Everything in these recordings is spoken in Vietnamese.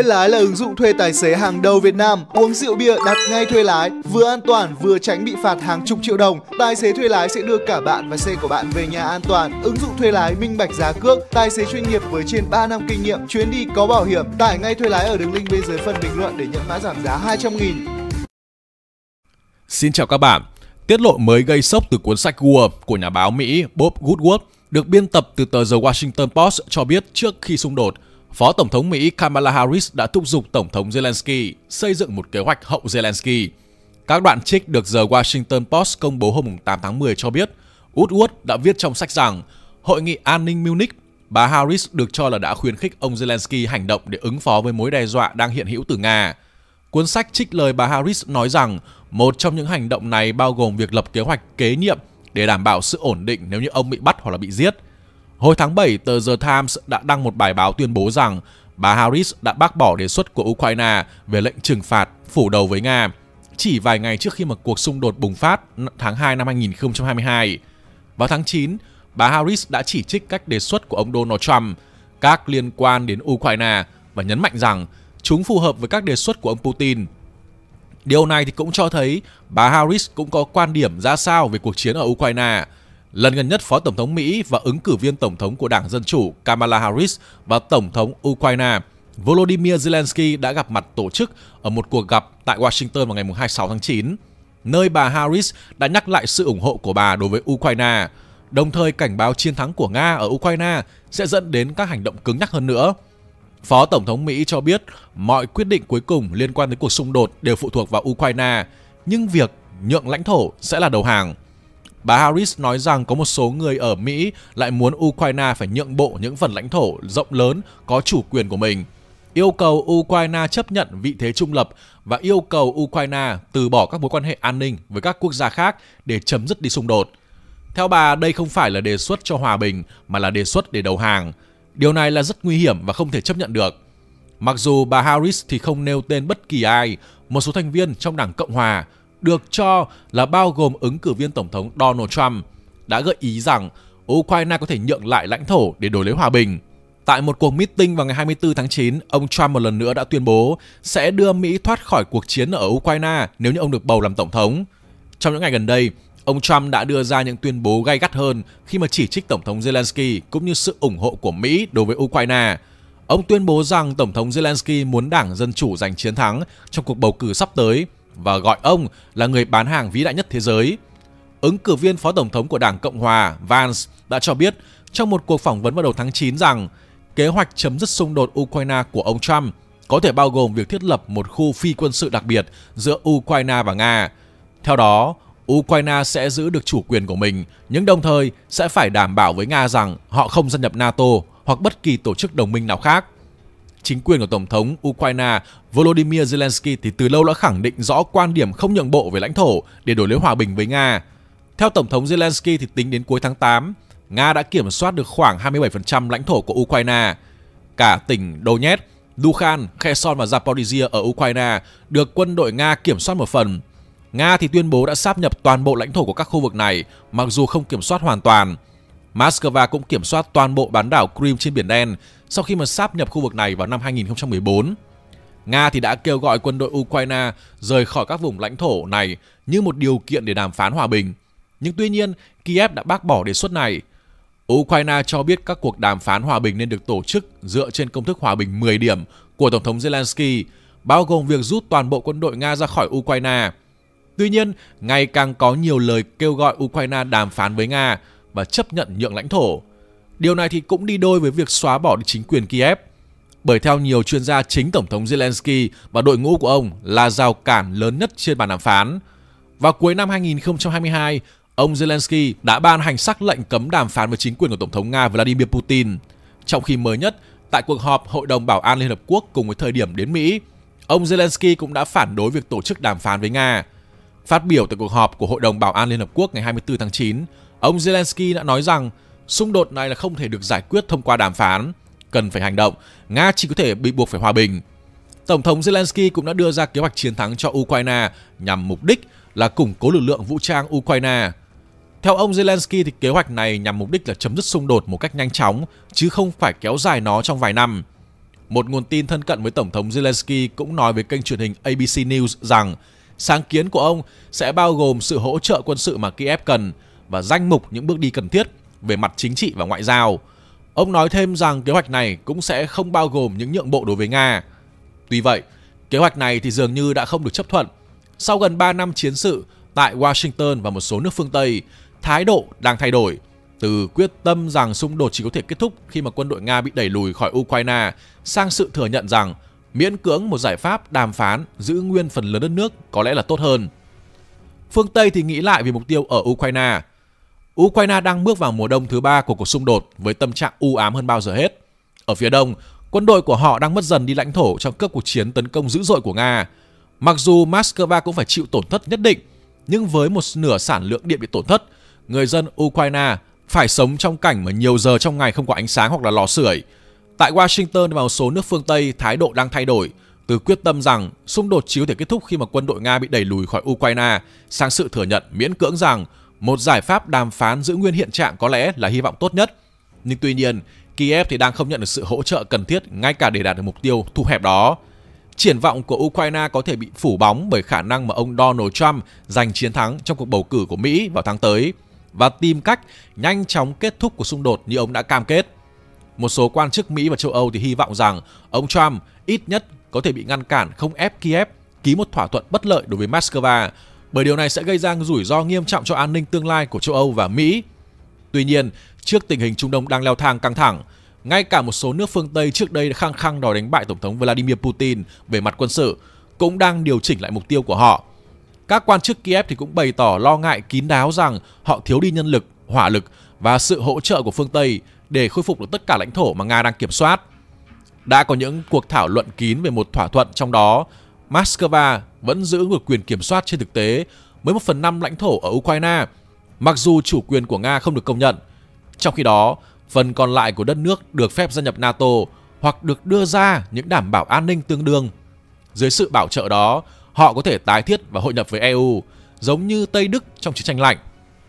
Thuê lái là ứng dụng thuê tài xế hàng đầu Việt Nam. Uống rượu bia đặt ngay thuê lái, vừa an toàn vừa tránh bị phạt hàng chục triệu đồng. Tài xế thuê lái sẽ đưa cả bạn và xe của bạn về nhà an toàn. Ứng dụng thuê lái minh bạch giá cước, tài xế chuyên nghiệp với trên 3 năm kinh nghiệm, chuyến đi có bảo hiểm. Tải ngay thuê lái ở đường link bên dưới phần bình luận để nhận mã giảm giá 200 nghìn. Xin chào các bạn. Tiết lộ mới gây sốc từ cuốn sách War của nhà báo Mỹ Bob Woodward được biên tập từ tờ The Washington Post cho biết trước khi xung đột, Phó Tổng thống Mỹ Kamala Harris đã thúc giục Tổng thống Zelensky xây dựng một kế hoạch hậu Zelensky. Các đoạn trích được The Washington Post công bố hôm 8 tháng 10 cho biết, Woodward đã viết trong sách rằng Hội nghị an ninh Munich, bà Harris được cho là đã khuyến khích ông Zelensky hành động để ứng phó với mối đe dọa đang hiện hữu từ Nga. Cuốn sách trích lời bà Harris nói rằng một trong những hành động này bao gồm việc lập kế hoạch kế nhiệm để đảm bảo sự ổn định nếu như ông bị bắt hoặc là bị giết – Hồi tháng 7, tờ The Times đã đăng một bài báo tuyên bố rằng bà Harris đã bác bỏ đề xuất của Ukraine về lệnh trừng phạt phủ đầu với Nga chỉ vài ngày trước khi mà cuộc xung đột bùng phát tháng 2 năm 2022. Vào tháng 9, bà Harris đã chỉ trích cách đề xuất của ông Donald Trump các liên quan đến Ukraine và nhấn mạnh rằng chúng phù hợp với các đề xuất của ông Putin. Điều này thì cũng cho thấy bà Harris cũng có quan điểm ra sao về cuộc chiến ở Ukraine – Lần gần nhất, Phó Tổng thống Mỹ và ứng cử viên Tổng thống của Đảng Dân Chủ Kamala Harris và Tổng thống Ukraine Volodymyr Zelensky đã gặp mặt tổ chức ở một cuộc gặp tại Washington vào ngày 26 tháng 9, nơi bà Harris đã nhắc lại sự ủng hộ của bà đối với Ukraine, đồng thời cảnh báo chiến thắng của Nga ở Ukraine sẽ dẫn đến các hành động cứng nhắc hơn nữa. Phó Tổng thống Mỹ cho biết mọi quyết định cuối cùng liên quan đến cuộc xung đột đều phụ thuộc vào Ukraine, nhưng việc nhượng lãnh thổ sẽ là đầu hàng – Bà Harris nói rằng có một số người ở Mỹ lại muốn Ukraine phải nhượng bộ những phần lãnh thổ rộng lớn có chủ quyền của mình, yêu cầu Ukraine chấp nhận vị thế trung lập và yêu cầu Ukraine từ bỏ các mối quan hệ an ninh với các quốc gia khác để chấm dứt đi xung đột. Theo bà, đây không phải là đề xuất cho hòa bình mà là đề xuất để đầu hàng. Điều này là rất nguy hiểm và không thể chấp nhận được. Mặc dù bà Harris thì không nêu tên bất kỳ ai, một số thành viên trong Đảng Cộng hòa được cho là bao gồm ứng cử viên tổng thống Donald Trump đã gợi ý rằng Ukraine có thể nhượng lại lãnh thổ để đổi lấy hòa bình. Tại một cuộc meeting vào ngày 24 tháng 9, ông Trump một lần nữa đã tuyên bố sẽ đưa Mỹ thoát khỏi cuộc chiến ở Ukraine nếu như ông được bầu làm tổng thống. Trong những ngày gần đây, ông Trump đã đưa ra những tuyên bố gay gắt hơn khi mà chỉ trích Tổng thống Zelensky cũng như sự ủng hộ của Mỹ đối với Ukraine. Ông tuyên bố rằng Tổng thống Zelensky muốn Đảng Dân Chủ giành chiến thắng trong cuộc bầu cử sắp tới và gọi ông là người bán hàng vĩ đại nhất thế giới. Ứng cử viên phó tổng thống của Đảng Cộng hòa Vance đã cho biết trong một cuộc phỏng vấn vào đầu tháng 9 rằng kế hoạch chấm dứt xung đột Ukraine của ông Trump có thể bao gồm việc thiết lập một khu phi quân sự đặc biệt giữa Ukraine và Nga. Theo đó, Ukraine sẽ giữ được chủ quyền của mình, nhưng đồng thời sẽ phải đảm bảo với Nga rằng họ không gia nhập NATO hoặc bất kỳ tổ chức đồng minh nào khác. Chính quyền của Tổng thống Ukraine Volodymyr Zelensky thì từ lâu đã khẳng định rõ quan điểm không nhượng bộ về lãnh thổ để đổi lấy hòa bình với Nga. Theo Tổng thống Zelensky thì tính đến cuối tháng 8, Nga đã kiểm soát được khoảng 27% lãnh thổ của Ukraine. Cả tỉnh Donetsk, Dukhan, Kherson và Zaporizhia ở Ukraine được quân đội Nga kiểm soát một phần. Nga thì tuyên bố đã sáp nhập toàn bộ lãnh thổ của các khu vực này, mặc dù không kiểm soát hoàn toàn. Moscow cũng kiểm soát toàn bộ bán đảo Crimea trên Biển Đen, sau khi mà sáp nhập khu vực này vào năm 2014. Nga thì đã kêu gọi quân đội Ukraine rời khỏi các vùng lãnh thổ này như một điều kiện để đàm phán hòa bình. Nhưng tuy nhiên, Kiev đã bác bỏ đề xuất này. Ukraine cho biết các cuộc đàm phán hòa bình nên được tổ chức dựa trên công thức hòa bình 10 điểm của Tổng thống Zelensky, bao gồm việc rút toàn bộ quân đội Nga ra khỏi Ukraine. Tuy nhiên, ngày càng có nhiều lời kêu gọi Ukraine đàm phán với Nga và chấp nhận nhượng lãnh thổ. Điều này thì cũng đi đôi với việc xóa bỏ chính quyền Kiev. Bởi theo nhiều chuyên gia chính Tổng thống Zelensky và đội ngũ của ông là rào cản lớn nhất trên bàn đàm phán. Vào cuối năm 2022, ông Zelensky đã ban hành sắc lệnh cấm đàm phán với chính quyền của Tổng thống Nga Vladimir Putin. Trong khi mới nhất, tại cuộc họp Hội đồng Bảo an Liên Hợp Quốc cùng với thời điểm đến Mỹ, ông Zelensky cũng đã phản đối việc tổ chức đàm phán với Nga. Phát biểu tại cuộc họp của Hội đồng Bảo an Liên Hợp Quốc ngày 24 tháng 9, ông Zelensky đã nói rằng Xung đột này là không thể được giải quyết thông qua đàm phán, cần phải hành động, Nga chỉ có thể bị buộc phải hòa bình. Tổng thống Zelensky cũng đã đưa ra kế hoạch chiến thắng cho Ukraine nhằm mục đích là củng cố lực lượng vũ trang Ukraine. Theo ông Zelensky thì kế hoạch này nhằm mục đích là chấm dứt xung đột một cách nhanh chóng chứ không phải kéo dài nó trong vài năm. Một nguồn tin thân cận với Tổng thống Zelensky cũng nói với kênh truyền hình ABC News rằng sáng kiến của ông sẽ bao gồm sự hỗ trợ quân sự mà Kiev cần và danh mục những bước đi cần thiết về mặt chính trị và ngoại giao. Ông nói thêm rằng kế hoạch này cũng sẽ không bao gồm những nhượng bộ đối với Nga. Tuy vậy, kế hoạch này thì dường như đã không được chấp thuận. Sau gần 3 năm chiến sự tại Washington và một số nước phương Tây, thái độ đang thay đổi. Từ quyết tâm rằng xung đột chỉ có thể kết thúc khi mà quân đội Nga bị đẩy lùi khỏi Ukraine sang sự thừa nhận rằng miễn cưỡng một giải pháp đàm phán giữ nguyên phần lớn đất nước có lẽ là tốt hơn. Phương Tây thì nghĩ lại về mục tiêu ở Ukraine, Ukraine đang bước vào mùa đông thứ ba của cuộc xung đột với tâm trạng u ám hơn bao giờ hết. Ở phía đông, quân đội của họ đang mất dần đi lãnh thổ trong các cuộc chiến tấn công dữ dội của Nga. Mặc dù Moscow cũng phải chịu tổn thất nhất định, nhưng với một nửa sản lượng điện bị tổn thất, người dân Ukraine phải sống trong cảnh mà nhiều giờ trong ngày không có ánh sáng hoặc là lò sưởi. Tại Washington và một số nước phương Tây, thái độ đang thay đổi từ quyết tâm rằng xung đột chỉ thể kết thúc khi mà quân đội Nga bị đẩy lùi khỏi Ukraine sang sự thừa nhận miễn cưỡng rằng một giải pháp đàm phán giữ nguyên hiện trạng có lẽ là hy vọng tốt nhất. Nhưng tuy nhiên, Kiev thì đang không nhận được sự hỗ trợ cần thiết ngay cả để đạt được mục tiêu thu hẹp đó. Triển vọng của Ukraine có thể bị phủ bóng bởi khả năng mà ông Donald Trump giành chiến thắng trong cuộc bầu cử của Mỹ vào tháng tới và tìm cách nhanh chóng kết thúc cuộc xung đột như ông đã cam kết. Một số quan chức Mỹ và châu Âu thì hy vọng rằng ông Trump ít nhất có thể bị ngăn cản không ép Kiev ký một thỏa thuận bất lợi đối với Moscow bởi điều này sẽ gây ra rủi ro nghiêm trọng cho an ninh tương lai của châu Âu và Mỹ. Tuy nhiên, trước tình hình Trung Đông đang leo thang căng thẳng, ngay cả một số nước phương Tây trước đây đã khăng khăng đòi đánh bại Tổng thống Vladimir Putin về mặt quân sự cũng đang điều chỉnh lại mục tiêu của họ. Các quan chức Kiev thì cũng bày tỏ lo ngại kín đáo rằng họ thiếu đi nhân lực, hỏa lực và sự hỗ trợ của phương Tây để khôi phục được tất cả lãnh thổ mà Nga đang kiểm soát. Đã có những cuộc thảo luận kín về một thỏa thuận trong đó Moscow vẫn giữ được quyền kiểm soát trên thực tế mới 1 phần 5 lãnh thổ ở Ukraine, mặc dù chủ quyền của Nga không được công nhận. Trong khi đó, phần còn lại của đất nước được phép gia nhập NATO hoặc được đưa ra những đảm bảo an ninh tương đương. Dưới sự bảo trợ đó, họ có thể tái thiết và hội nhập với EU, giống như Tây Đức trong chiến tranh lạnh.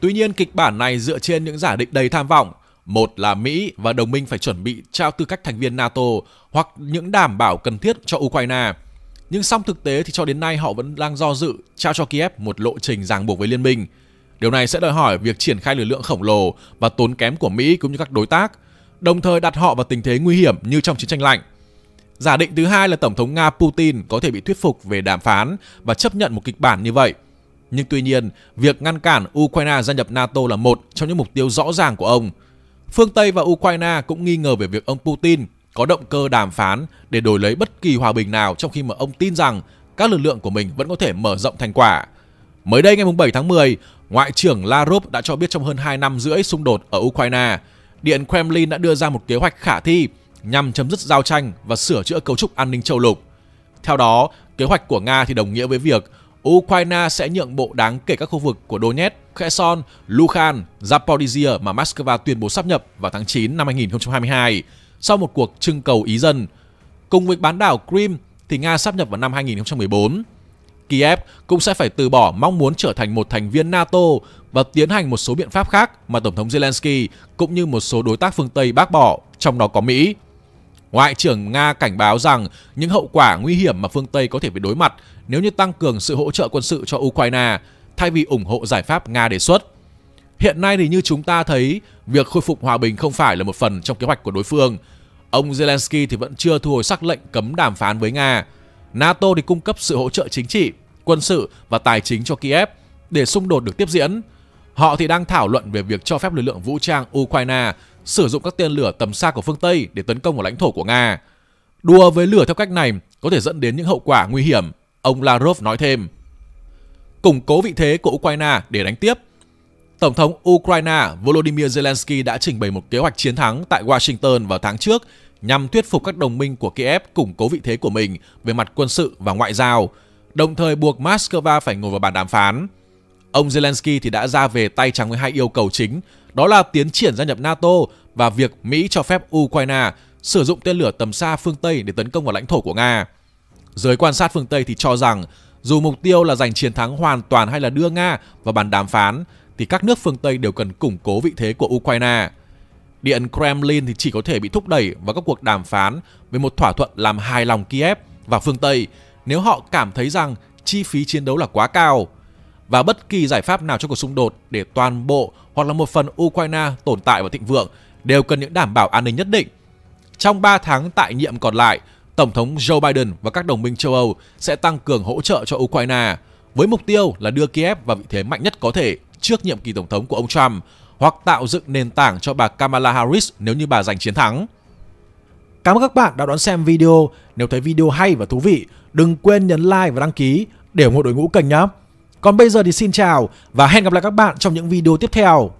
Tuy nhiên, kịch bản này dựa trên những giả định đầy tham vọng. Một là Mỹ và đồng minh phải chuẩn bị trao tư cách thành viên NATO hoặc những đảm bảo cần thiết cho Ukraine – nhưng song thực tế thì cho đến nay họ vẫn đang do dự trao cho Kiev một lộ trình ràng buộc với liên minh. Điều này sẽ đòi hỏi việc triển khai lực lượng khổng lồ và tốn kém của Mỹ cũng như các đối tác, đồng thời đặt họ vào tình thế nguy hiểm như trong chiến tranh lạnh. Giả định thứ hai là Tổng thống Nga Putin có thể bị thuyết phục về đàm phán và chấp nhận một kịch bản như vậy. Nhưng tuy nhiên, việc ngăn cản Ukraine gia nhập NATO là một trong những mục tiêu rõ ràng của ông. Phương Tây và Ukraine cũng nghi ngờ về việc ông Putin có động cơ đàm phán để đổi lấy bất kỳ hòa bình nào trong khi mà ông tin rằng các lực lượng của mình vẫn có thể mở rộng thành quả. Mới đây ngày 7 tháng 10, Ngoại trưởng Lavrov đã cho biết trong hơn 2 năm rưỡi xung đột ở Ukraine, Điện Kremlin đã đưa ra một kế hoạch khả thi nhằm chấm dứt giao tranh và sửa chữa cấu trúc an ninh châu lục. Theo đó, kế hoạch của Nga thì đồng nghĩa với việc Ukraine sẽ nhượng bộ đáng kể các khu vực của Donetsk, Kherson, Luhansk, Zaporizhia mà Moscow tuyên bố sắp nhập vào tháng 9 năm 2022 sau một cuộc trưng cầu ý dân. Cùng với bán đảo Crimea thì Nga sắp nhập vào năm 2014. Kiev cũng sẽ phải từ bỏ mong muốn trở thành một thành viên NATO và tiến hành một số biện pháp khác mà Tổng thống Zelensky cũng như một số đối tác phương Tây bác bỏ, trong đó có Mỹ. Ngoại trưởng Nga cảnh báo rằng những hậu quả nguy hiểm mà phương Tây có thể phải đối mặt nếu như tăng cường sự hỗ trợ quân sự cho Ukraine thay vì ủng hộ giải pháp Nga đề xuất. Hiện nay thì như chúng ta thấy, việc khôi phục hòa bình không phải là một phần trong kế hoạch của đối phương. Ông Zelensky thì vẫn chưa thu hồi sắc lệnh cấm đàm phán với Nga. NATO thì cung cấp sự hỗ trợ chính trị, quân sự và tài chính cho Kiev để xung đột được tiếp diễn. Họ thì đang thảo luận về việc cho phép lực lượng vũ trang Ukraine sử dụng các tên lửa tầm xa của phương Tây để tấn công vào lãnh thổ của Nga. Đùa với lửa theo cách này có thể dẫn đến những hậu quả nguy hiểm, ông Lavrov nói thêm. Củng cố vị thế của Ukraine để đánh tiếp – Tổng thống Ukraine Volodymyr Zelensky đã trình bày một kế hoạch chiến thắng tại Washington vào tháng trước nhằm thuyết phục các đồng minh của Kiev củng cố vị thế của mình về mặt quân sự và ngoại giao, đồng thời buộc Moscow phải ngồi vào bàn đàm phán. Ông Zelensky thì đã ra về tay trắng với hai yêu cầu chính, đó là tiến triển gia nhập NATO và việc Mỹ cho phép Ukraine sử dụng tên lửa tầm xa phương Tây để tấn công vào lãnh thổ của Nga. Giới quan sát phương Tây thì cho rằng dù mục tiêu là giành chiến thắng hoàn toàn hay là đưa Nga vào bàn đàm phán thì các nước phương Tây đều cần củng cố vị thế của Ukraine. Điện Kremlin thì chỉ có thể bị thúc đẩy vào các cuộc đàm phán về một thỏa thuận làm hài lòng Kiev và phương Tây nếu họ cảm thấy rằng chi phí chiến đấu là quá cao. Và bất kỳ giải pháp nào cho cuộc xung đột để toàn bộ hoặc là một phần Ukraine tồn tại và thịnh vượng đều cần những đảm bảo an ninh nhất định. Trong 3 tháng tại nhiệm còn lại, Tổng thống Joe Biden và các đồng minh châu Âu sẽ tăng cường hỗ trợ cho Ukraine với mục tiêu là đưa Kiev vào vị thế mạnh nhất có thể trước nhiệm kỳ tổng thống của ông Trump hoặc tạo dựng nền tảng cho bà Kamala Harris nếu như bà giành chiến thắng. Cảm ơn các bạn đã đón xem video. Nếu thấy video hay và thú vị, đừng quên nhấn like và đăng ký để ủng hộ đội ngũ kênh nhé. Còn bây giờ thì xin chào và hẹn gặp lại các bạn trong những video tiếp theo.